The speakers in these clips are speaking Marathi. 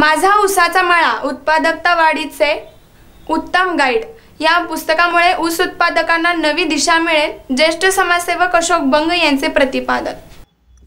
माझा उसाचा माळा उत्पादकता वाढीचे उत्तम गाईड या पुस्तकामुळे ऊस उत्पादकांना नवी दिशा मिळेल ज्येष्ठ समाजसेवक अशोक बंग यांचे प्रतिपादन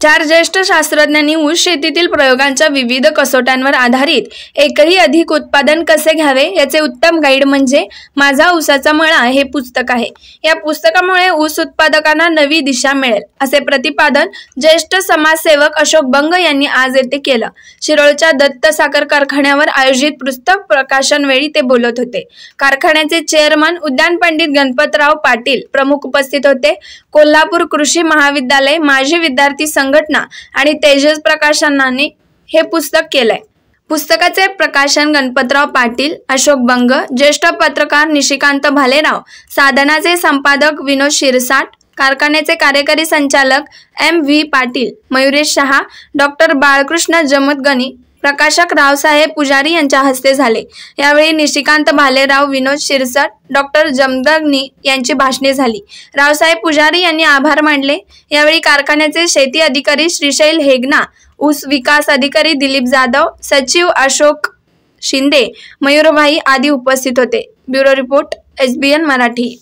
चार ज्येष्ठ शास्त्रज्ञांनी ऊस शेतीतील प्रयोगांच्या विविध कसोट्यांवर आधारित एकही अधिक उत्पादन कसे घ्यावे याचे उत्तम गाईड म्हणजे माझा ऊसाचा मळा हे पुस्तक आहे या पुस्तकामुळे ऊस उत्पादकांना नवी दिशा मिळेल असे प्रतिपादन ज्येष्ठ समाजसेवक अशोक बंग यांनी आज येथे केलं शिरोळच्या दत्त साखर कारखान्यावर आयोजित पुस्तक प्रकाशन वेळी ते बोलत होते कारखान्याचे चेअरमन उद्यान पंडित गणपतराव पाटील प्रमुख उपस्थित होते कोल्हापूर कृषी महाविद्यालय माजी विद्यार्थी संघटना आणि तेजस प्रकाशनाने हे पुस्तक केलंय पुस्तकाचे प्रकाशन गणपतराव पाटील अशोक बंग ज्येष्ठ पत्रकार निशिकांत भालेराव साधनाचे संपादक विनोद शिरसाट कारखान्याचे कार्यकारी संचालक M V Patil Mayuresh Shah doctor Balkrishna Jamatgani प्रकाशक रावसाहेब पुजारी यांच्या हस्ते झाले यावेळी निशिकांत भालेराव विनोद शिरसट डॉक्टर जमदग्नी यांची भाषणे झाली रावसाहेब पुजारी यांनी आभार मानले यावेळी कारखान्याचे शेती अधिकारी श्रीशैल हेगना ऊस विकास अधिकारी दिलीप जाधव सचिव अशोक शिंदे मयूरभाई आदी उपस्थित होते ब्युरो रिपोर्ट एसबीएन मराठी